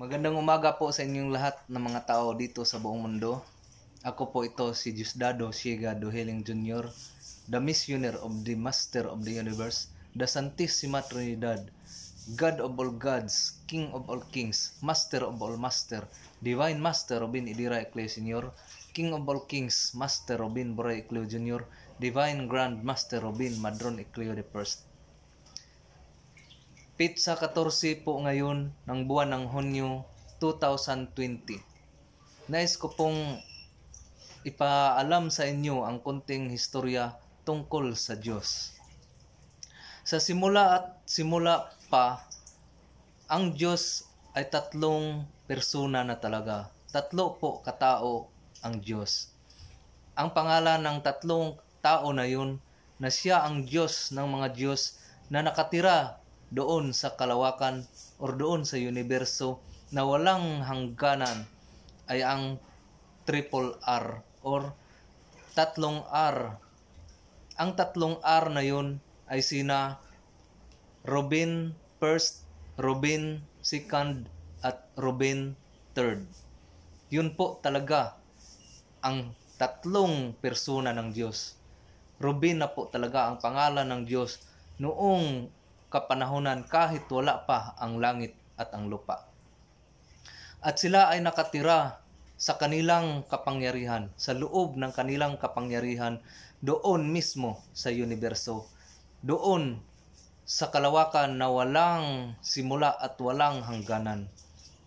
Magandang umaga po sa inyong lahat ng mga tao dito sa buong mundo. Ako po ito si Diosdado Siega Duheling Jr., the Missioner of the Master of the Universe, the Santissima Trinidad, God of all gods, King of all kings, Master of all master, Divine Master Robin Idira Ecleo Sr., King of all kings, Master Robin Boray Ecleo Jr., Divine Grand Master Robin Madron Ecleo I. Pitsa 14 po ngayon ng buwan ng Hunyo 2020. Nais ko pong ipaalam sa inyo ang konting historya tungkol sa Diyos. Sa simula at simula pa, ang Diyos ay tatlong persona na talaga. Tatlo po katao ang Diyos. Ang pangalan ng tatlong tao na yun na siya ang Diyos ng mga Diyos na nakatira doon sa kalawakan o doon sa universo na walang hangganan ay ang triple R or tatlong R. Ang tatlong R na yun ay sina Robin first, Robin second, at Robin third. Yun po talaga ang tatlong persona ng Diyos. Robin na po talaga ang pangalan ng Diyos noong kapanahunan kahit wala pa ang langit at ang lupa. At sila ay nakatira sa kanilang kapangyarihan, sa loob ng kanilang kapangyarihan, doon mismo sa universo, doon sa kalawakan na walang simula at walang hangganan.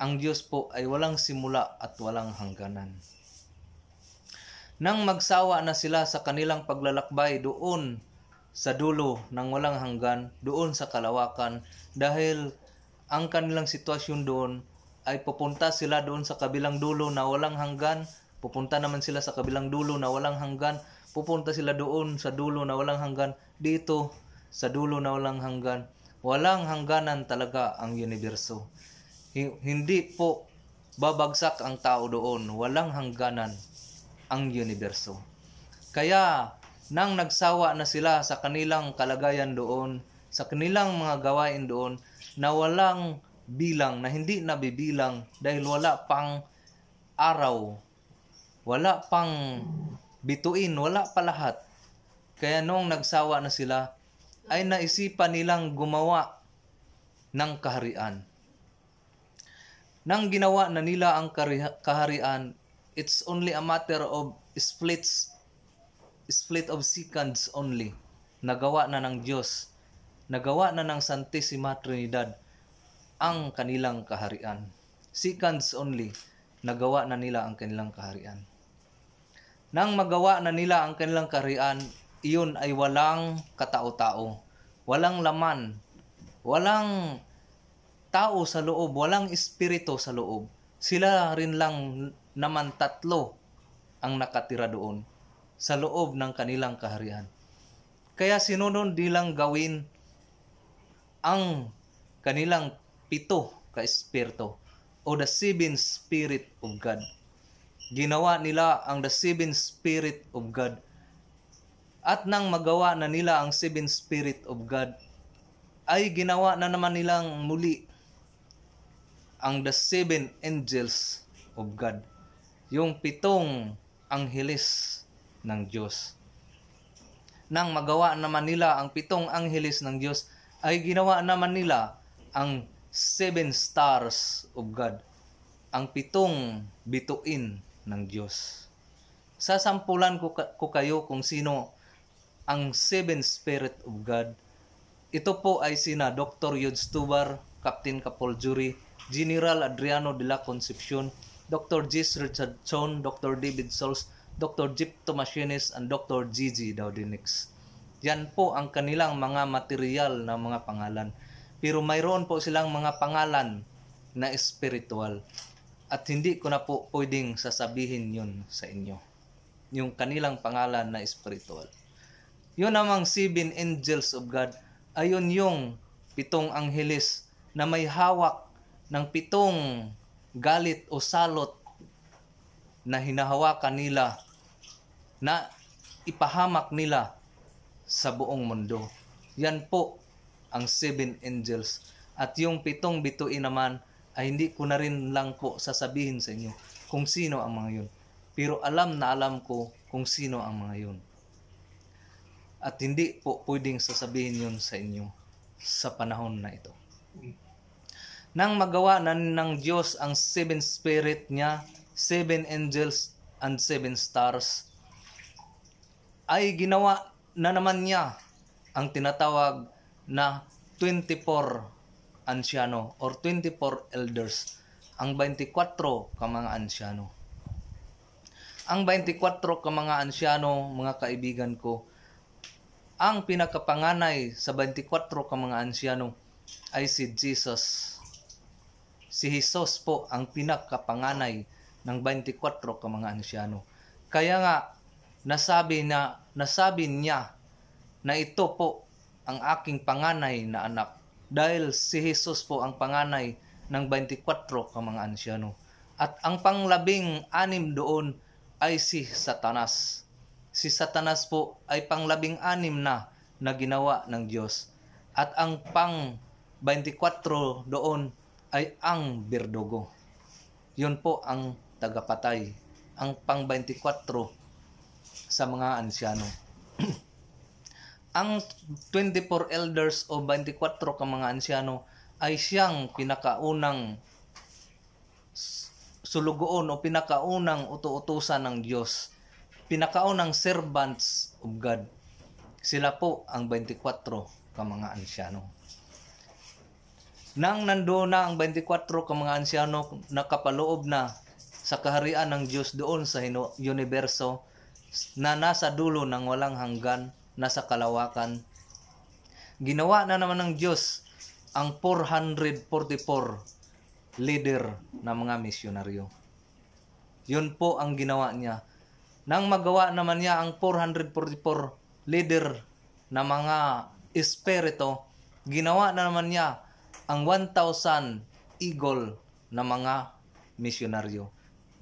Ang Diyos po ay walang simula at walang hangganan. Nang magsawa na sila sa kanilang paglalakbay doon sa dulo ng walang hanggan doon sa kalawakan dahil ang kanilang sitwasyon doon ay pupunta sila doon sa kabilang dulo na walang hanggan pupunta naman sila sa kabilang dulo na walang hanggan pupunta sila doon sa dulo na walang hanggan dito sa dulo na walang hanggan walang hangganan talaga ang universo hindi po babagsak ang tao doon walang hangganan ang universo kaya nang nagsawa na sila sa kanilang kalagayan doon, sa kanilang mga gawain doon, na walang bilang, na hindi nabibilang dahil wala pang araw, wala pang bituin, wala pa lahat. Kaya nung nagsawa na sila, ay naisipan nilang gumawa ng kaharian. Nang ginawa na nila ang kaharian, it's only a matter of splits split of seconds only, nagawa na ng Diyos, nagawa na ng Santissima Trinidad ang kanilang kaharian. Seconds only, nagawa na nila ang kanilang kaharian. Nang magawa na nila ang kanilang kaharian, iyon ay walang katao-tao, walang laman, walang tao sa loob, walang espiritu sa loob. Sila rin lang naman tatlo ang nakatira doon sa loob ng kanilang kaharian. Kaya sinunod nilang gawin ang kanilang pito ka espiritu o the seven spirit of God. Ginawa nila ang the seven spirit of God. At nang magawa na nila ang seven spirit of God, ay ginawa na naman nilang muli ang the seven angels of God. Yung pitong anghelis ng Diyos. Nang magawa naman nila ang pitong anghelis ng Diyos, ay ginawa naman nila ang seven stars of God, ang pitong bituin ng Diyos. Sasampulan ko, ko kayo kung sino ang seven spirit of God. Ito po ay sina Dr. Yod Stubar, Captain Kapol Kapoljuri, General Adriano de la Concepcion, Dr. Jis Richardson, Dr. David Sols, Dr. Jeep Tomasionis at Dr. Gigi Daudinix. Yan po ang kanilang mga material na mga pangalan. Pero mayroon po silang mga pangalan na spiritual. At hindi ko na po pwedeng sasabihin yun sa inyo. Yung kanilang pangalan na spiritual. Yun namang seven angels of God. Ayun yung pitong anghelis na may hawak ng pitong galit o salot na hinahawakan nila na ipahamak nila sa buong mundo. Yan po ang seven angels. At yung pitong bituin naman ay hindi ko na rin lang po sasabihin sa inyo kung sino ang mga yun. Pero alam na alam ko kung sino ang mga yun. At hindi po pwedeng sasabihin yun sa inyo sa panahon na ito. Nang magawa na ng Diyos ang seven spirit niya, seven angels and seven stars, ay ginawa na naman niya ang tinatawag na 24 ansyano or 24 elders ang 24 ka mga ansyano ang 24 ka mga ansyano mga kaibigan ko ang pinakapanganay sa 24 ka mga ansyano ay si Jesus si Jesus po ang pinakapanganay ng 24 ka mga ansyano kaya nga nasabi na nasabi niya na ito po ang aking panganay na anak dahil si Jesus po ang panganay ng 24 ka mga ansyano at ang panglabing anim doon ay si Satanas si Satanas po ay panglabing anim na na ginawa ng Diyos at ang pang 24 doon ay ang berdogo yun po ang tagapatay ang pang 24 sa mga ansyano. ang 24 elders o 24 ka mga ansyano ay siyang pinakaunang sulugoon o pinakaunang utuutusan ng Diyos, pinakaunang servants of God. Sila po ang 24 ka mga ansyano. Nang nandoon na ang 24 ka mga ansyano nakapaloob na sa kaharian ng Diyos doon sa universo, na nasa dulo ng walang hanggan nasa kalawakan. Ginawa na naman ng Diyos ang 444 leader na mga misyonaryo. Yun po ang ginawa niya. Nang magawa naman niya ang 444 leader na mga espirito, ginawa na naman niya ang 1,000 eagle na mga misyonaryo,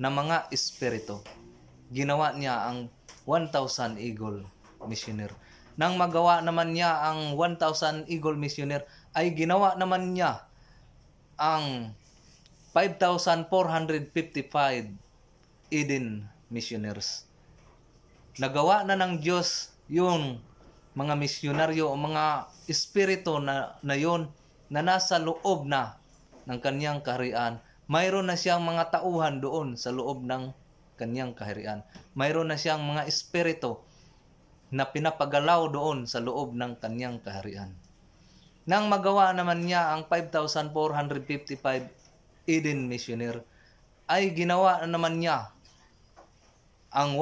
na mga espirito ginawa niya ang 1,000 Eagle Missioner. Nang magawa naman niya ang 1,000 Eagle Missioner, ay ginawa naman niya ang 5,455 Eden Missioners. Nagawa na ng Diyos yung mga misyonaryo o mga espiritu na, na yon na nasa loob na ng kanyang kaharian. Mayroon na siyang mga tauhan doon sa loob ng kanyang kaharian. Mayroon na siyang mga espiritu na pinapagalaw doon sa loob ng kanyang kaharian. Nang magawa naman niya ang 5,455 Eden Missionary, ay ginawa na naman niya ang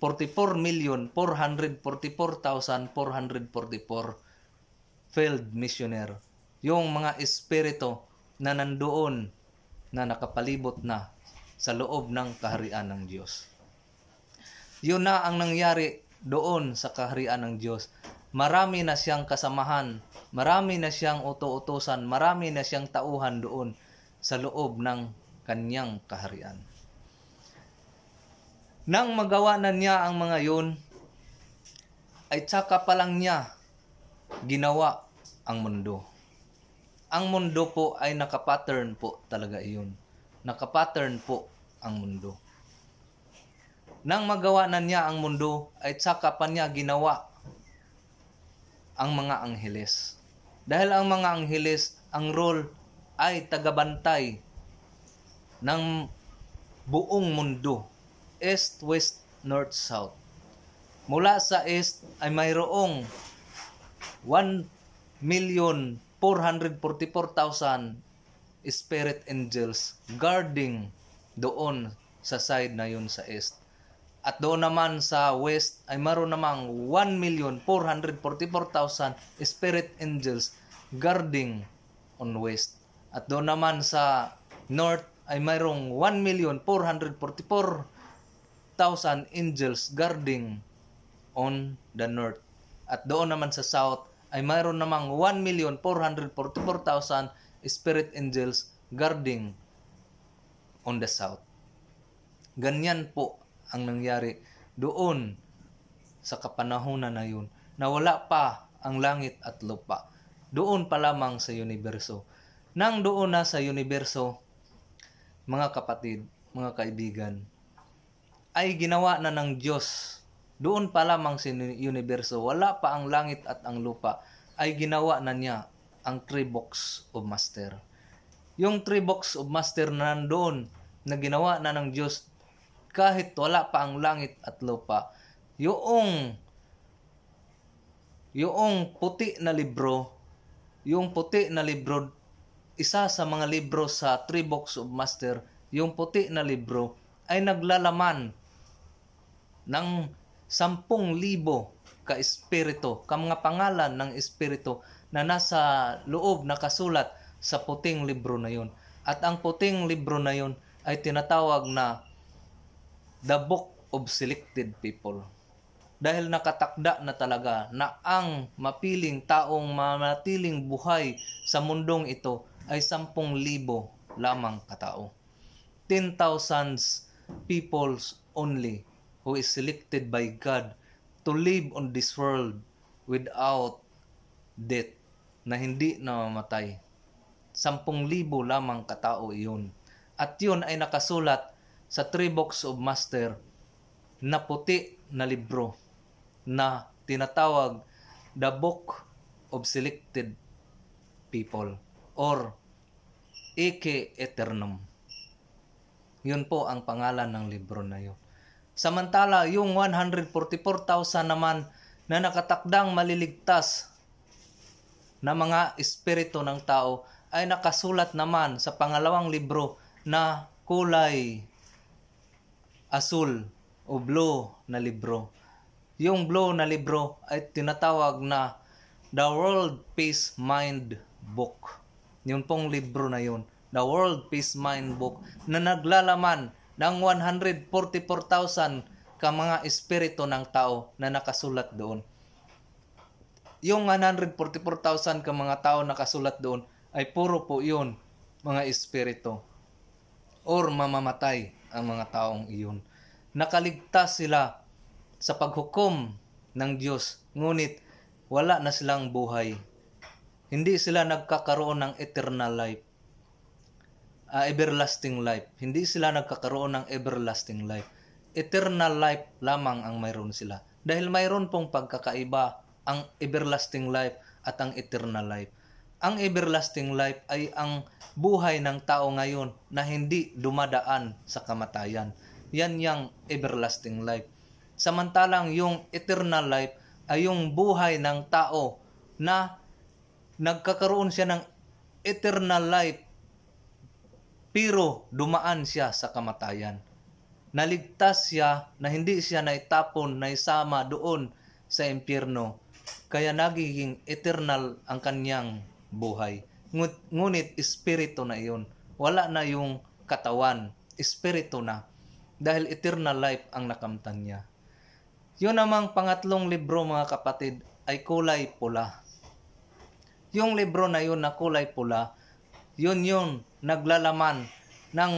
144,444,444 field missionary. yung mga espiritu na nandoon na nakapalibot na sa loob ng kaharian ng Diyos. Yun na ang nangyari doon sa kaharian ng Diyos. Marami na siyang kasamahan, marami na siyang uto-utosan, marami na siyang tauhan doon sa loob ng kanyang kaharian. Nang magawa na niya ang mga yun, ay tsaka pa lang niya ginawa ang mundo. Ang mundo po ay nakapattern po talaga iyon nakapattern po ang mundo. Nang magawa na niya ang mundo, ay tsaka pa niya ginawa ang mga angheles. Dahil ang mga angheles, ang role ay tagabantay ng buong mundo. East, West, North, South. Mula sa East ay mayroong 1,444,000 spirit angels guarding doon sa side na yun sa east. At doon naman sa west ay maroon namang 1,444,000 spirit angels guarding on west. At doon naman sa north ay mayroong 1,444,000 angels guarding on the north. At doon naman sa south ay mayroon namang 1,444,000 spirit angels guarding on the south. Ganyan po ang nangyari doon sa kapanahonan na yun na wala pa ang langit at lupa. Doon pa lamang sa universo. Nang doon na sa universo, mga kapatid, mga kaibigan, ay ginawa na ng Diyos. Doon pa lamang sa universo, wala pa ang langit at ang lupa, ay ginawa na niya ang 3 box of master. Yung 3 box of master na nandoon na ginawa na ng Diyos kahit wala pa ang langit at lupa. Yung yung puti na libro, yung puti na libro, isa sa mga libro sa 3 box of master, yung puti na libro ay naglalaman ng sampung libo ka espiritu, ka mga pangalan ng espiritu na nasa loob nakasulat sa puting libro na yon. At ang puting libro na yon ay tinatawag na The Book of Selected People. Dahil nakatakda na talaga na ang mapiling taong manatiling buhay sa mundong ito ay 10,000 lamang katao. 10,000 peoples only who is selected by God to live on this world without death na hindi namamatay. Sampung libo lamang katao iyon. At yun ay nakasulat sa three books of master na puti na libro na tinatawag The Book of Selected People or Eke Eternum. Yun po ang pangalan ng libro na yun. Samantala, yung 144,000 naman na nakatakdang maliligtas na mga espiritu ng tao ay nakasulat naman sa pangalawang libro na kulay asul o blue na libro. Yung blue na libro ay tinatawag na The World Peace Mind Book. Yun pong libro na yun. The World Peace Mind Book na naglalaman ng 144,000 ka mga espiritu ng tao na nakasulat doon yung 144,000 ka mga tao nakasulat doon ay puro po yun mga espiritu or mamamatay ang mga taong iyon. Nakaligtas sila sa paghukom ng Diyos, ngunit wala na silang buhay. Hindi sila nagkakaroon ng eternal life, uh, everlasting life. Hindi sila nagkakaroon ng everlasting life. Eternal life lamang ang mayroon sila. Dahil mayroon pong pagkakaiba ang everlasting life at ang eternal life. Ang everlasting life ay ang buhay ng tao ngayon na hindi dumadaan sa kamatayan. Yan yung everlasting life. Samantalang yung eternal life ay yung buhay ng tao na nagkakaroon siya ng eternal life pero dumaan siya sa kamatayan. Naligtas siya na hindi siya naitapon, naisama doon sa impyerno kaya nagiging eternal ang kanyang buhay. Ngunit espiritu na iyon. Wala na yung katawan, espiritu na. Dahil eternal life ang nakamtan niya. Yun namang pangatlong libro mga kapatid ay kulay pula. Yung libro na yun na kulay pula, yun yun naglalaman ng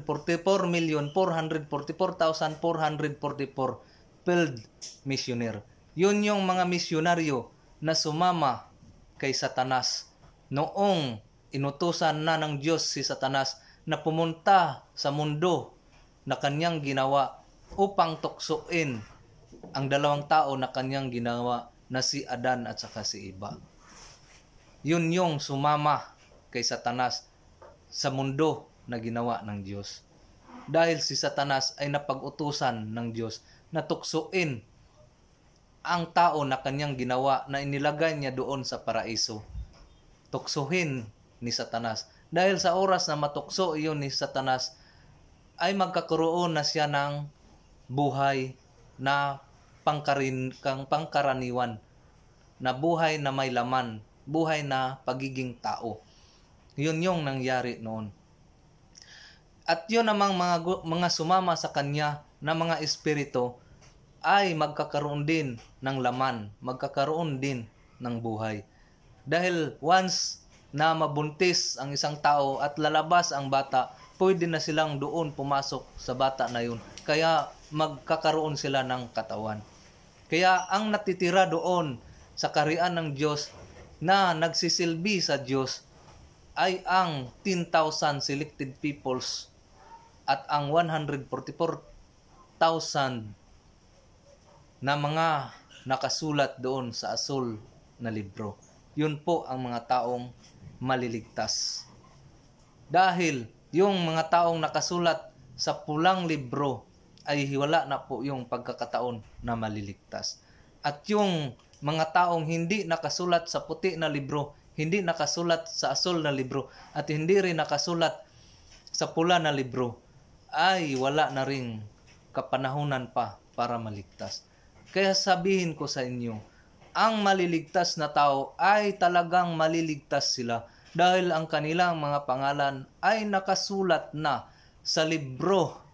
144,444,444 field missionary. Yun yung mga misyonaryo na sumama kay Satanas noong inutusan na ng Diyos si Satanas na pumunta sa mundo na kanyang ginawa upang tuksuin ang dalawang tao na kanyang ginawa na si Adan at saka si Iba. Yun yung sumama kay Satanas sa mundo na ginawa ng Diyos. Dahil si Satanas ay napag-utusan ng Diyos na tuksuin ang tao na kanyang ginawa na inilagay niya doon sa paraiso. Tuksohin ni Satanas. Dahil sa oras na matukso iyon ni Satanas, ay magkakaroon na siya ng buhay na pangkarin, kang pangkaraniwan, na buhay na may laman, buhay na pagiging tao. Yun yung nangyari noon. At yun namang mga, mga sumama sa kanya na mga espiritu ay magkakaroon din ng laman, magkakaroon din ng buhay. Dahil once na mabuntis ang isang tao at lalabas ang bata, pwede na silang doon pumasok sa bata na yun. Kaya magkakaroon sila ng katawan. Kaya ang natitira doon sa karian ng Diyos na nagsisilbi sa Diyos ay ang 10,000 selected peoples at ang 144,000 na mga nakasulat doon sa asul na libro. Yun po ang mga taong maliligtas. Dahil yung mga taong nakasulat sa pulang libro ay hiwala na po yung pagkakataon na maliligtas. At yung mga taong hindi nakasulat sa puti na libro, hindi nakasulat sa asul na libro, at hindi rin nakasulat sa pula na libro, ay wala na ring kapanahunan pa para maligtas. Kaya sabihin ko sa inyo, ang maliligtas na tao ay talagang maliligtas sila dahil ang kanilang mga pangalan ay nakasulat na sa libro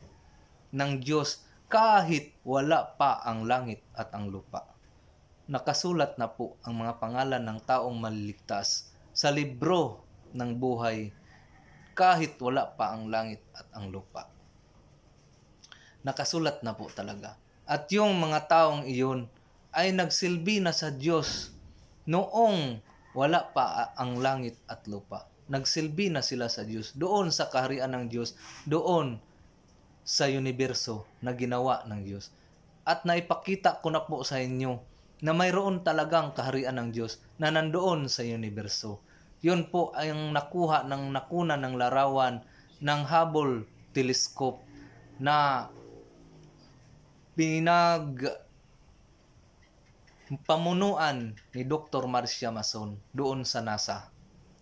ng Diyos kahit wala pa ang langit at ang lupa. Nakasulat na po ang mga pangalan ng taong maliligtas sa libro ng buhay kahit wala pa ang langit at ang lupa. Nakasulat na po talaga. At yung mga taong iyon ay nagsilbi na sa Diyos noong wala pa ang langit at lupa. Nagsilbi na sila sa Diyos, doon sa kaharian ng Diyos, doon sa universo na ginawa ng Diyos. At naipakita ko na po sa inyo na mayroon talagang kaharian ng Diyos na nandoon sa universo. Yun po ang nakuha ng nakuna ng larawan ng Hubble telescope na pinag pamunuan ni Dr. Marcia Mason doon sa NASA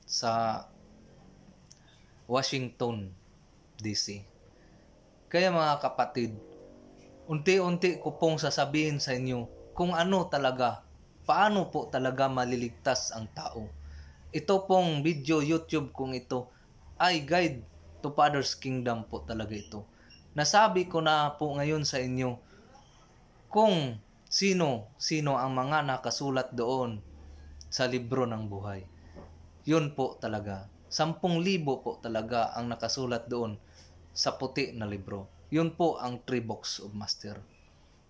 sa Washington DC. Kaya mga kapatid, unti-unti ko pong sasabihin sa inyo kung ano talaga, paano po talaga maliligtas ang tao. Ito pong video YouTube kong ito ay guide to Father's Kingdom po talaga ito. Nasabi ko na po ngayon sa inyo kung sino-sino ang mga nakasulat doon sa libro ng buhay. Yun po talaga. Sampung libo po talaga ang nakasulat doon sa puti na libro. Yun po ang three box of master.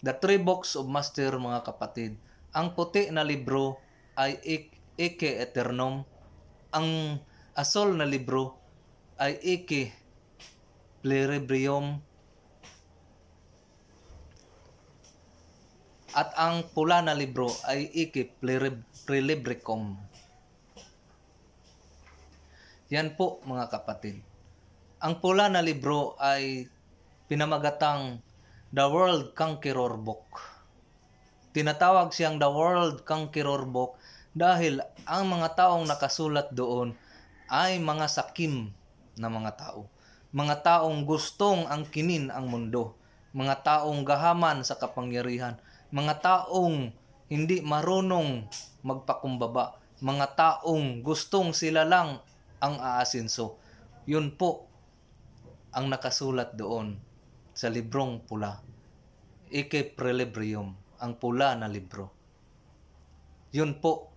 The three box of master mga kapatid. Ang puti na libro ay Eke Eternum. Ang asol na libro ay Eke Pleribrium At ang pula na libro ay Ikip Prelibricum. Yan po mga kapatid. Ang pula na libro ay pinamagatang The World Conqueror Book. Tinatawag siyang The World Conqueror Book dahil ang mga taong nakasulat doon ay mga sakim na mga tao. Mga taong gustong angkinin ang mundo. Mga taong gahaman sa kapangyarihan mga taong hindi marunong magpakumbaba, mga taong gustong sila lang ang aasinso. Yun po ang nakasulat doon sa librong pula. Ike Prelebrium, ang pula na libro. Yun po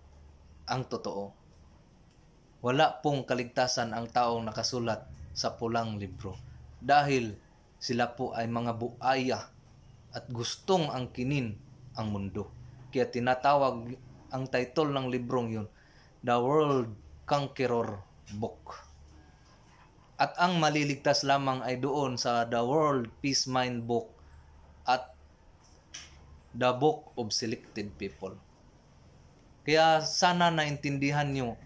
ang totoo. Wala pong kaligtasan ang taong nakasulat sa pulang libro dahil sila po ay mga buaya at gustong ang kinin ang mundo. Kaya tinatawag ang title ng librong yun, The World Conqueror Book. At ang maliligtas lamang ay doon sa The World Peace Mind Book at The Book of Selected People. Kaya sana naintindihan nyo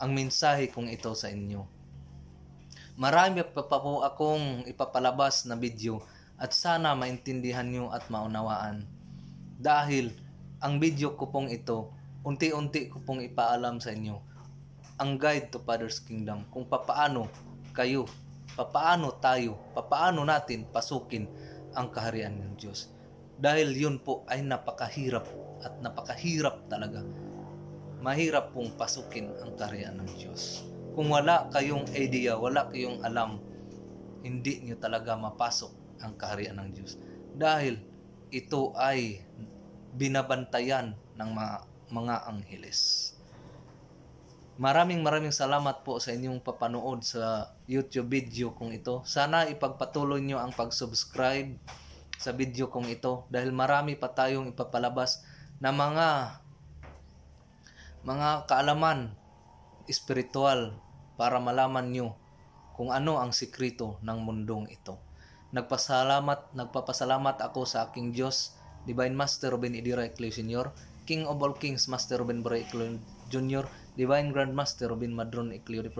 ang mensahe kong ito sa inyo. Marami pa po akong ipapalabas na video at sana maintindihan nyo at maunawaan dahil ang video ko pong ito, unti-unti ko pong ipaalam sa inyo ang guide to Father's Kingdom kung papaano kayo, papaano tayo, papaano natin pasukin ang kaharian ng Diyos. Dahil yun po ay napakahirap at napakahirap talaga. Mahirap pong pasukin ang kaharian ng Diyos. Kung wala kayong idea, wala kayong alam, hindi nyo talaga mapasok ang kaharian ng Diyos. Dahil ito ay binabantayan ng mga, mga angheles. Maraming maraming salamat po sa inyong papanood sa YouTube video kong ito. Sana ipagpatuloy nyo ang pag-subscribe sa video kong ito dahil marami pa tayong ipapalabas na mga mga kaalaman espiritual para malaman nyo kung ano ang sikrito ng mundong ito. Nagpasalamat, nagpapasalamat ako sa aking Diyos Divine Master Robin Idirayclo Sr., King of all Kings Master Robin Barayclo Jr., Divine Grand Master Robin Madron Iclio I,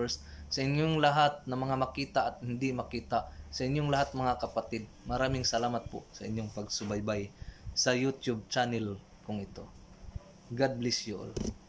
sa inyong lahat na mga makita at hindi makita, sa inyong lahat mga kapatid, maraming salamat po sa inyong pagsubaybay sa YouTube channel kong ito. God bless you all.